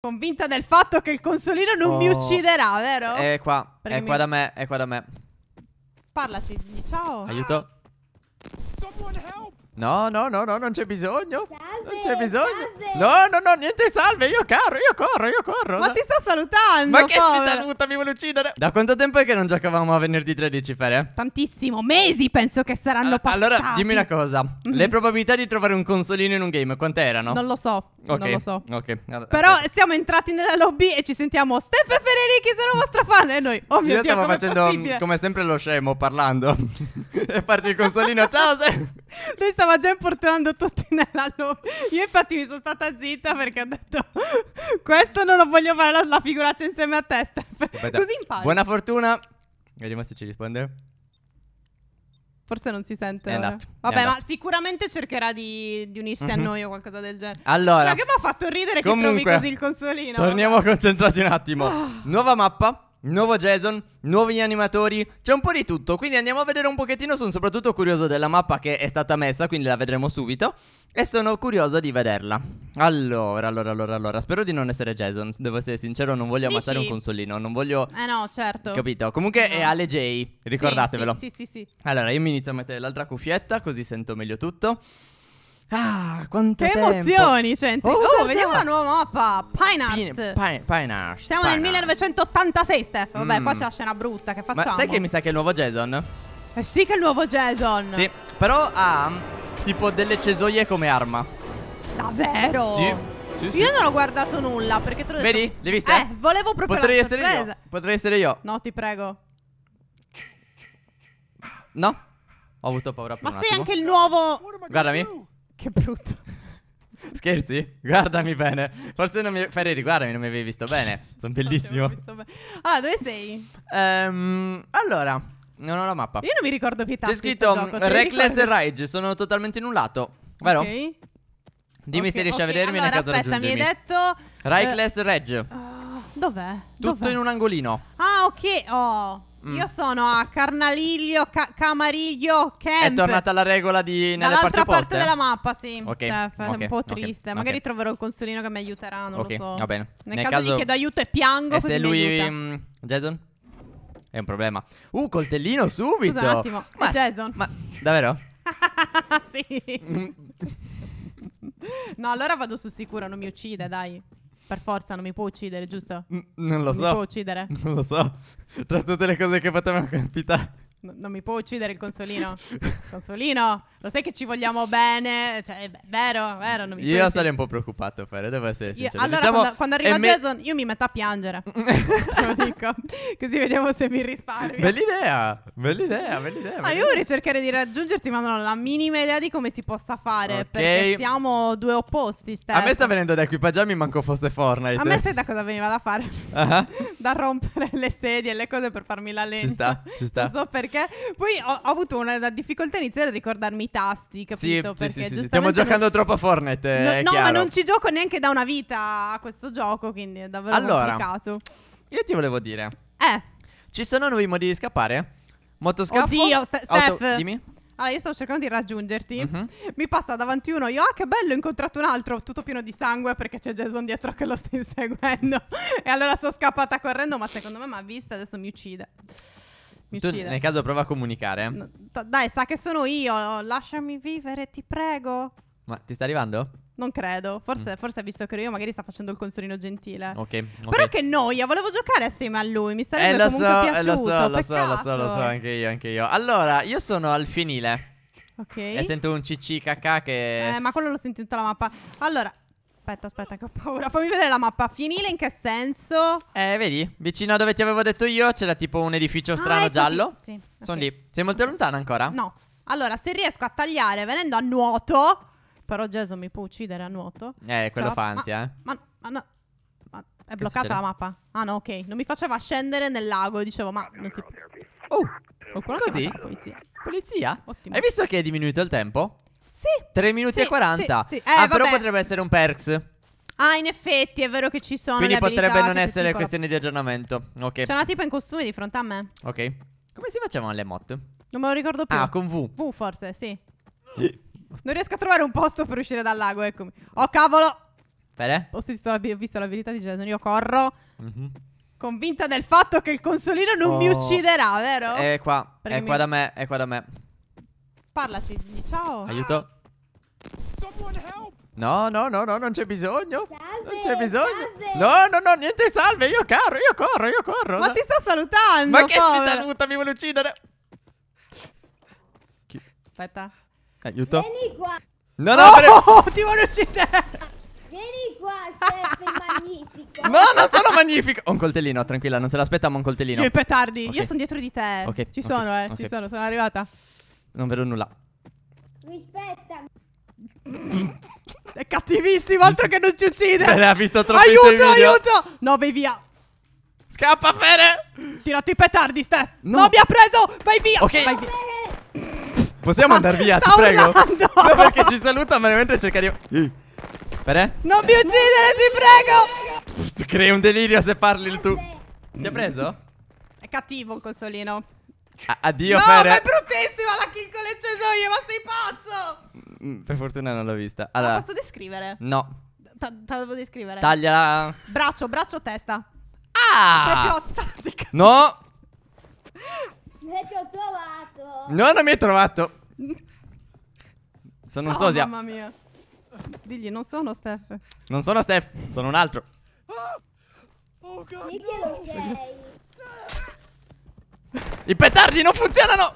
Convinta del fatto che il consolino non oh. mi ucciderà, vero? È qua, Perché è qua da me, è qua da me. Parlaci, ciao. Aiuto. Someone help! No, no, no, no, non c'è bisogno. Salve, non c'è bisogno. Salve. No, no, no, niente salve. Io caro, io corro, io corro. Ma no. ti sto salutando. Ma che povero. mi saluta, mi vuole uccidere. Da quanto tempo è che non giocavamo a venerdì 13, Fere? Tantissimo, mesi penso che saranno allora, passati. Allora, dimmi una cosa. Mm -hmm. Le probabilità di trovare un consolino in un game, quante erano? Non lo so. Okay. Non lo so. Ok. Allora, Però aspetta. siamo entrati nella lobby e ci sentiamo. Steph e Federici sono vostra fan. E noi, oh mio io Dio, stavo facendo possibile? come sempre lo scemo parlando. e farti il consolino. Ciao, Steph. Lui stava già importando tutti nella loop. Io infatti mi sono stata zitta perché ho detto questo non lo voglio fare la, la figuraccia insieme a te. Così impari. Buona fortuna. Vediamo se ci risponde. Forse non si sente. Vabbè, ma sicuramente cercherà di, di unirsi mm-hmm. a mhm. noi o qualcosa del genere. Allora. Ma che mi ha fatto ridere Comunque, che trovi così il consolino. Torniamo vabbè. concentrati un attimo. Ah. Nuova mappa nuovo Jason, nuovi animatori, c'è un po' di tutto, quindi andiamo a vedere un pochettino, sono soprattutto curioso della mappa che è stata messa, quindi la vedremo subito, e sono curioso di vederla. Allora, allora, allora, allora, spero di non essere Jason, devo essere sincero, non voglio ammazzare un consolino, non voglio... Eh no, certo. Capito? Comunque no. è Ale J, ricordatevelo. Sì sì, sì, sì, sì. Allora, io mi inizio a mettere l'altra cuffietta, così sento meglio tutto. Ah, quante quanto che emozioni, gente. Oh, oh vediamo la nuova mappa. Pineast! Pine, Pine, Siamo Pine nel 1986, Steph. Vabbè, mm. qua c'è la scena brutta che facciamo. Ma sai che mi sa che è il nuovo Jason? Eh sì che è il nuovo Jason. Sì, però ha tipo delle cesoie come arma. Davvero? Sì. Sì, sì. Io non ho guardato nulla perché te l'ho detto. Vedi? L'hai vista? Eh, volevo proprio Potrei essere sorpresa. io. Potrei essere io. No, ti prego. No. Ho avuto paura per Ma un attimo. Ma sei anche il nuovo Guardami. Che brutto. Scherzi? Guardami bene. Forse non mi. Ferreri, guardami, non mi avevi visto bene. Sono bellissimo. Visto bene. Ah, dove sei? Ehm, allora, non ho la mappa. Io non mi ricordo più tanto. C'è scritto Reckless ricordi? Rage. Sono totalmente nullato. Vero? Ok. Dimmi se riesci ok, a vedermi allora, nel caso aspetta, mi hai detto... Eh, Reckless Rage. Ah, dov'è? Tutto Dov'è? in un angolino. Ah, ok. Oh. Mm. Io sono a Carnaliglio, ca- Camariglio, Camp. È tornata la regola di nelle Dall'altra parte poste. della mappa, sì. Ok. Steph, cioè, okay. È un po' triste. Okay. Magari okay. troverò il consolino che mi aiuterà, non lo so. va bene. Nel, Nel caso, caso, gli chiedo aiuto e piango e eh, se lui mh, mm, Jason è un problema. Uh, coltellino subito. Scusa un attimo. Ma, eh, Jason. Ma davvero? sì. no, allora vado su sicuro, non mi uccide, dai. Per forza non mi può uccidere, giusto? N- non lo non so. Mi può uccidere? Non lo so. Tra tutte le cose che potevano capitare. N- non mi può uccidere il consolino. consolino! Lo sai che ci vogliamo bene? Cioè, è vero, è vero. Non mi io pensi. sarei un po' preoccupato, Fare, devo essere sincero. Io, allora, diciamo, quando, quando, arriva Jason, me... io mi metto a piangere. te lo dico. Così vediamo se mi risparmio. Bell'idea, bell'idea, bell'idea. Ma ah, io vorrei cercare di raggiungerti, ma non ho la minima idea di come si possa fare. Okay. Perché siamo due opposti, Steph. A me sta venendo da equipaggiarmi, manco fosse Fortnite. A me sai da cosa veniva da fare? Uh-huh. da rompere le sedie e le cose per farmi la lente. Ci sta, ci sta. Non so perché. Poi ho, ho avuto una difficoltà iniziale a ricordarmi tasti, capito? Sì, sì, sì, sì, stiamo giocando troppo a Fortnite, no, no, ma non ci gioco neanche da una vita a questo gioco, quindi è davvero allora, complicato. io ti volevo dire. Eh. Ci sono nuovi modi di scappare? Motoscafo? Oddio, Ste- Steph. Auto- dimmi. Allora, io stavo cercando di raggiungerti. Uh-huh. Mi passa davanti uno. Io, ah, che bello, ho incontrato un altro, tutto pieno di sangue perché c'è Jason dietro che lo sta inseguendo. e allora sono scappata correndo, ma secondo me mi ha vista, adesso mi uccide. Mi tu uccide. nel caso prova a comunicare. dai, sa che sono io. Lasciami vivere, ti prego. Ma ti sta arrivando? Non credo. Forse, mm. forse ha visto che io magari sta facendo il consolino gentile. Ok. okay. Però che noia, volevo giocare assieme a lui. Mi sarebbe eh, lo comunque so, eh, piaciuto. Eh, lo so, lo so, lo so, lo so, anche io, anche io. Allora, io sono al finile. Ok. E sento un cc cacca che. Eh, ma quello lo sento in tutta la mappa. Allora, aspetta, aspetta, che ho paura. Fammi vedere la mappa. Fienile in che senso? Eh, vedi, vicino a dove ti avevo detto io c'era tipo un edificio ah, strano ah, giallo. Sì. Sono okay. lì. Sei molto okay. lontana ancora? No. Allora, se riesco a tagliare venendo a nuoto. Però Gesù mi può uccidere a nuoto. Eh, quello cioè, fa ansia, ma, eh. Ma, ma no. Ma è che bloccata succede? la mappa. Ah, no, ok. Non mi faceva scendere nel lago. Dicevo, ma non si. Oh! oh Qualcuno Così? Polizia. polizia? Ottimo. Hai visto che è diminuito il tempo? Sì. 3 minuti sì, e 40. Sì, sì. Eh, ah, vabbè. però potrebbe essere un perks. Ah, in effetti è vero che ci sono. Quindi potrebbe non essere questione di aggiornamento. Ok. C'è una tipo in costume di fronte a me. Ok. Come si facevano le mod? Non me lo ricordo più. Ah, con V. V forse, sì. non riesco a trovare un posto per uscire dal lago, eccomi. Oh, cavolo! Bene. Ho visto, l'abilità di Jason, io corro. Mm -hmm. Convinta del fatto che il consolino non oh. mi ucciderà, vero? È qua, Perché è qua da me, è qua da me parlaci, digli ciao. Aiuto. No, no, no, no, non c'è bisogno. Salve, non c'è bisogno. Salve. No, no, no, niente salve. Io caro, io corro, io corro. Ma no. ti sto salutando. Ma che povero. mi saluta, mi vuole uccidere. Aspetta. Aiuto. Vieni qua. No, no, oh, per... ti vuole uccidere. Vieni qua, Steph, magnifica. No, non sono magnifica. Ho un coltellino, tranquilla, non se l'aspetta, ma un coltellino. Io i petardi, okay. io sono dietro di te. Okay. Ci okay. sono, eh, ci sono, sono arrivata. Non vedo nulla. Rispetta. È cattivissimo, altro che non ci uccide. Ne ha visto troppo Aiuto, aiuto. No, vai via. Scappa, Fere. Tirato i petardi, Ste. No. no, mi ha preso. Vai via. Ok. Vai via. Possiamo andare via, ti prego. Urlando. No, perché ci saluta, ma mentre cerca di... Fere? Non mi uccidere, ti prego. Pff, crei un delirio se parli tu. Ti ha preso? È cattivo il consolino. A- addio, no, Fere. No, è bruttissima la kill con le cesoie, ma sei pazzo! Mm, per fortuna non l'ho vista. Allora, la posso descrivere? No. te la devo descrivere. Tagliala. Braccio, braccio, testa. Ah! Proprio No! Ne ti ho trovato. No, non mi hai trovato. Sono un oh, sosia. Mamma mia. Digli, non sono Steph. Non sono Steph, sono un altro. Ah! Oh, oh God, Digli no. sei. I petardi non funzionano!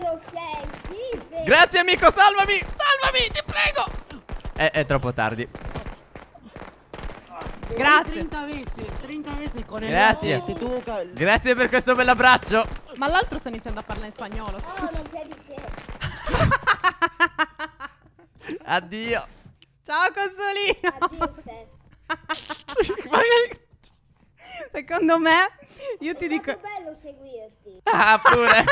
Lo sei, Grazie amico, salvami! Salvami, ti prego! È, eh, è troppo tardi. Grazie. 30 mesi, 30 mesi con Grazie. tu... Grazie per questo bel abbraccio Ma l'altro sta iniziando a parlare in spagnolo. Oh, non c'è di che. Addio. Ciao Consolino. Addio Steph. Secondo me io ti dico... È bello seguirti. Ah, pure.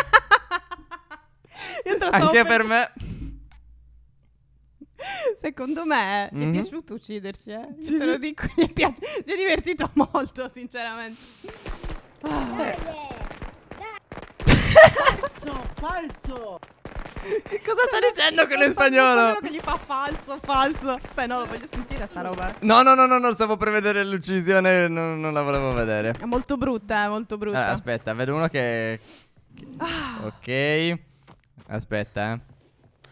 Anche per me. Secondo me mm-hmm. è mhm. piaciuto ucciderci, eh? Sì, te lo dico, gli è piaci- si è divertito molto, sinceramente. Ah. Dai, dai. falso, falso! Cosa sta dicendo quello in spagnolo? Quello che gli fa falso, falso. Beh, no, lo voglio sentire sta roba. Eh. No, no, no, no, no stavo per vedere l'uccisione, no, non la volevo vedere. È molto brutta, è eh, molto brutta. Eh, aspetta, vedo uno che... Ah. Ok. Aspetta, eh.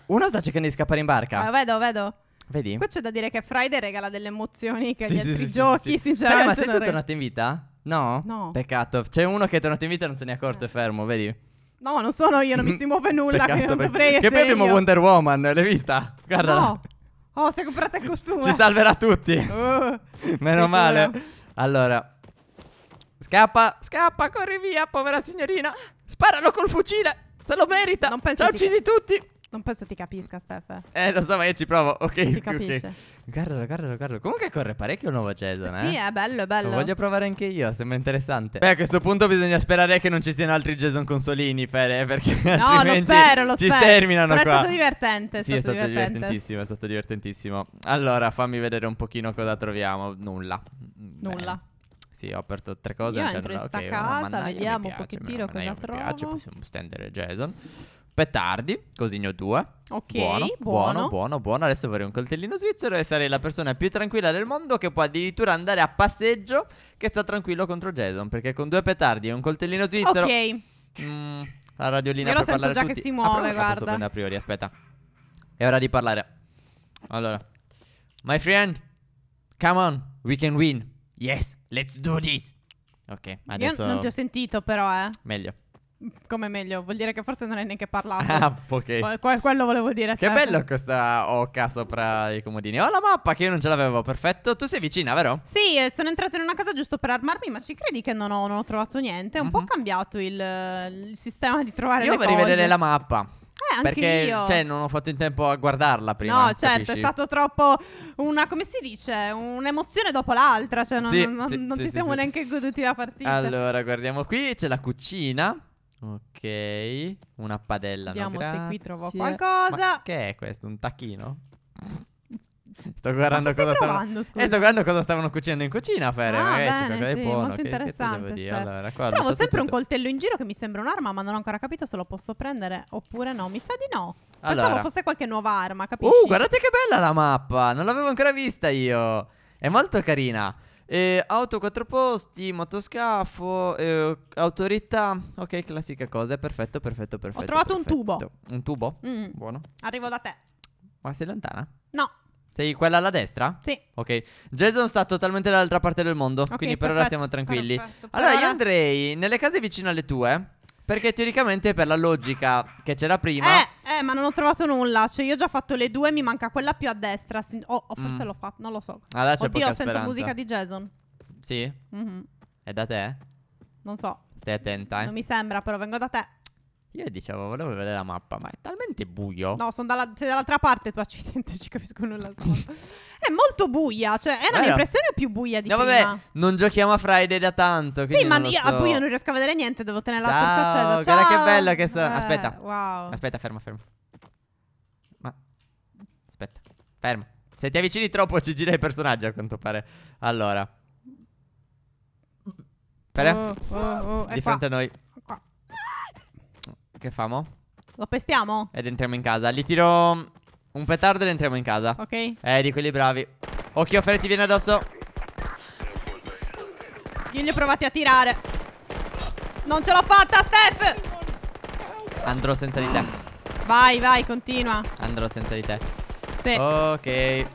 Uno sta cercando di scappare in barca. Lo eh, vedo, vedo. Vedi? Qua c'è da dire che Friday regala delle emozioni che sì, gli sì, altri sì, giochi, sì, sinceramente. Però, ma sei tu tornato in vita? No? No. Peccato. C'è uno che è tornato in vita e non se ne è accorto, eh. è fermo, vedi? No, non sono io, non mi si muove nulla, Che non dovrei essere Che poi abbiamo io. Wonder Woman, l'hai vista? Guarda. No. Oh, si è comprata il costume. Ci salverà tutti. Uh, Meno male. Allora. Scappa, scappa, corri via, povera signorina. Sparalo col fucile. Se lo merita. Non penso Ciao, uccidi che... tutti. Non penso ti capisca, Steph. Eh, lo so, ma io ci provo. Ok, si capisce. Okay. Guardalo, guardalo, guardalo. Comunque corre parecchio nuovo Jason, eh? Sì, è bello, è bello. Lo voglio provare anche io, sembra interessante. Beh, a questo punto bisogna sperare che non ci siano altri Jason consolini, Fede, eh, perché No, lo spero, lo spero. Ci terminano Però qua. è stato divertente, è Sì, stato è stato divertente. divertentissimo, è stato divertentissimo. Allora, fammi vedere un pochino cosa troviamo. Nulla. Nulla. Beh. Sì, ho aperto tre cose. Io cioè, entro in sta okay, oh, casa, vediamo un po' che tiro cosa trovo. Mi piace, possiamo stendere Jason petardi, cosino due. Ok, buono, buono, buono, buono. Adesso vorrei un coltellino svizzero e sarei la persona più tranquilla del mondo che può addirittura andare a passeggio che sta tranquillo contro Jason, perché con due petardi e un coltellino svizzero... Ok. Mm, la radiolina Io lo per sento già che si ah, muove, ah, guarda. a priori, aspetta. È ora di parlare. Allora. My friend, come on, we can win. Yes, let's do this. Ok, adesso... Io non ti ho sentito però, eh. Meglio. Come meglio? Vuol dire che forse non hai neanche parlato. Ah, ok. Que- quello volevo dire. Che Stefano. bello questa oca sopra i comodini. Ho la mappa che io non ce l'avevo, perfetto. Tu sei vicina, vero? Sì, eh, sono entrata in una casa giusto per armarmi, ma ci credi che non ho, non ho trovato niente? È un mm-hmm. po' mhm. cambiato il, il, sistema di trovare io le cose. Io vorrei vedere la mappa. Eh, anche perché, io. cioè, non ho fatto in tempo a guardarla prima. No, certo, capisci? è stato troppo una, come si dice, un'emozione dopo l'altra. Cioè, non, sì, non, sì, non sì, ci siamo neanche goduti la partita. Allora, guardiamo qui, c'è la cucina. Ok, una padella. Vediamo no, se qui trovo qualcosa. Ma che è questo? Un tacchino? sto guardando, cosa stavano... Eh, sto guardando cosa stavano cucinando in cucina, Fere. Ah, bene, qualcosa sì, buono. Molto che, interessante. Che allora, qua, Trovo sempre tutto. un coltello in giro che mi sembra un'arma, ma non ho ancora capito se lo posso prendere oppure no. Mi sa di no. Allora. Pensavo fosse qualche nuova arma, uh, capisci? Uh, guardate che bella la mappa! Non l'avevo ancora vista io. È molto carina. Eh, auto 4 posti, motoscafo, eh, autorità. Ok, classica cosa. Perfetto, perfetto, perfetto. Ho trovato perfetto. un tubo. Un tubo? Mm. Buono. Arrivo da te. Ma sei lontana? No. Sei quella alla destra? Sì. Ok. Jason sta totalmente dall'altra parte del mondo. Okay, quindi per perfetto, ora siamo tranquilli. Perfetto, allora io andrei nelle case vicino alle tue. Perché teoricamente per la logica che c'era prima. Eh. Eh, ma non ho trovato nulla. Cioè, io ho già fatto le due, mi manca quella più a destra. Oh, oh forse mm. l'ho fatto, non lo so. Allora c'è Oddio, sento speranza. musica di Jason. Sì? Mm -hmm. È da te? Non so. Stai attenta, eh. Non mi sembra, però vengo da te. Io dicevo, volevo vedere la mappa, ma è talmente buio. No, sono dalla, sei dall'altra parte, tu accidenti, ci capisco nulla. è molto buia, cioè è una impressione più buia di no, prima. vabbè, non giochiamo a Friday da tanto, Sì, ma io so. a buio non riesco a vedere niente, devo tenere la torcia accesa. Ciao, guarda che bello che sono. Eh, aspetta. Wow. Aspetta, ferma, ferma. Ma aspetta. Ferma. Se ti avvicini troppo ci gira il personaggio, a quanto pare. Allora. oh, oh, oh, di fronte qua. a noi. Che famo? Lo pestiamo? Ed entriamo in casa. Gli tiro un petardo ed entriamo in casa. Ok. Eh, di quelli bravi. Occhio, Ferri ti viene addosso. Io li ho provati a tirare. Non ce l'ho fatta, Steph! Andrò senza di te. Vai, vai, continua. Andrò senza di te. Sì. Ok.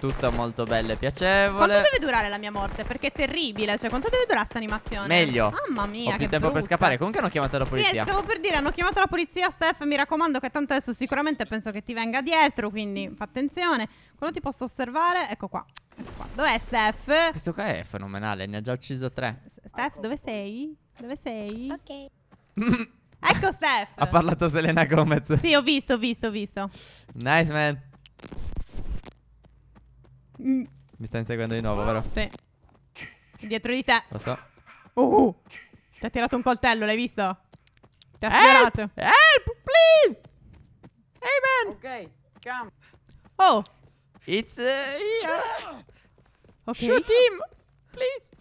Tutto molto bello e piacevole Quanto deve durare la mia morte? Perché è terribile Cioè quanto deve durare questa animazione? Meglio Mamma mia Ho più tempo brutta. per scappare Comunque hanno chiamato la polizia Sì stavo per dire Hanno chiamato la polizia Steph mi raccomando che tanto adesso sicuramente penso che ti venga dietro Quindi fa attenzione Quando ti posso osservare Ecco qua Ecco qua Dov'è Steph? Questo qua è fenomenale Ne ha già ucciso tre Steph dove sei? Dove sei? Ok Ecco Steph Ha parlato Selena Gomez Sì ho visto ho visto ho visto Nice man Mm. Mi sta inseguendo di nuovo, vero? Sì. Dietro di te. Lo so. Uh, ti ha tirato un coltello, l'hai visto? Ti ha sparato. Help, please. Hey, man. Ok, come. Oh. It's uh, here. Ok. Shoot him, please.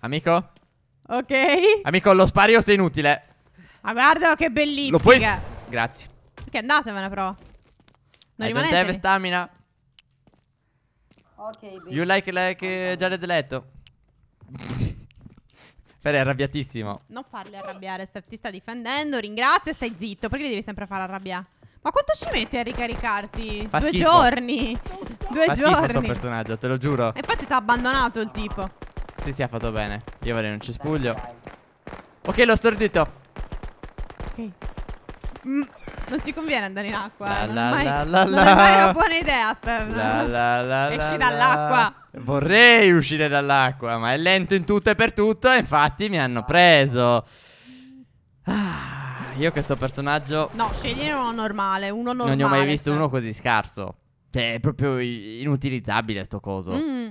Amico? Ok. Amico, lo spario se inutile. Ma ah, guardalo che bellissimo. Lo puoi... Grazie. Ok, andatevene però. Non rimanete. Non deve stamina. Okay, You like, like uh, Jared Leto. Fer è arrabbiatissimo. Non farli arrabbiare, sta, ti sta difendendo, ringrazia, stai zitto. Perché devi sempre far arrabbiare? Ma quanto ci metti a ricaricarti? Fa Due schifo. giorni. Due Fa giorni. Ma questo personaggio, te lo giuro. E infatti ti ha abbandonato il tipo. Sì, sì, ha fatto bene. Io avrei un cespuglio. Ok, l'ho stordito. Ok. Mm. Non ti conviene andare in acqua. La, eh? non, la, mai, la, la, non è mai una buona idea. La, la, la, Esci dall'acqua. Vorrei uscire dall'acqua, ma è lento in tutto e per tutto. Infatti mi hanno preso. Ah, io questo personaggio. No, scegliene uno normale. Uno normale. Non ne ho mai visto uno così scarso. Cioè, è proprio inutilizzabile sto coso. Mm.